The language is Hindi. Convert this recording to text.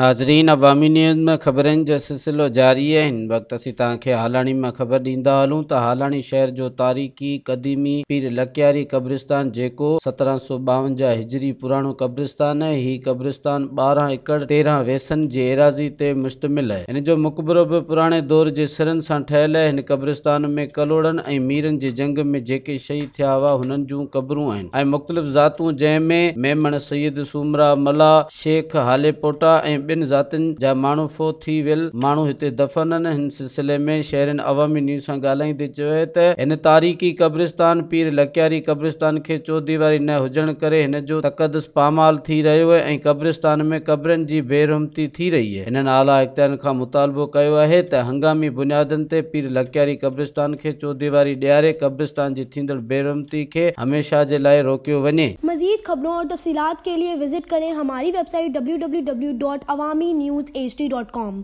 नाज़रीन अवामी न्यूज़ में ख़बरनि जो सिलसिलो जारी आहिनि वक़्तु असीं तव्हांखे हालाणी मां ख़बर ॾींदा हलूं त हालाणी शहर जो तारीख़ी क़दीमी पीर लक्यारी क़ब्रिस्तान जेको सत्रहं सौ ॿावंजाह हिजरी पुराणो क़ब्रिस्तान आहे हीउ क़ब्रिस्तान ॿारहं एकड़ तेरहं वेसन जे एराज़ी ते मुश्तमिल आहे हिन जो मुक़बरो बि पुराणे दौर जे सिरनि सां ठहियलु आहे हिन क़ब्रिस्तान में कलोड़नि ऐं मीरनि जे जंग में जेके शहीद थिया हुआ हुननि जूं क़बरूं आहिनि ऐं मुख़्तलिफ़ ज़ातू जंहिं में मेमण सईद सुमरा मला शेख हालेपोटा ऐं बिन जातिन जा मानु फोत थी वेल मानु हिते दफनन आहिनि हिन सिलसिले में शहरनि अवामी न्यूज़ सां ॻाल्हाईंदे चयो त इन तारीख़ी कब्रिस्तान पीर लक्यारी कब्रिस्तान खे चौदीवारी न होजन करे हिन जो तक़दस पामाल थी रहियो है ऐं कब्रिस्तान में कब्रन जी बेरहमती थी रही है हिननि आला इख़्तियारनि का मुतालबो कयो है त हंगामी बुनियादन ते पीर लक्यारी कब्रिस्तान खे चौदीवारी ॾियारे कब्रिस्तान जी थींदड़ बेरहमती के हमेशा जे लाइ रोकियो वञे मज़ीद ख़बरों और तफसीलात के लिए विजिट करें हमारी website W Awami news H D dot com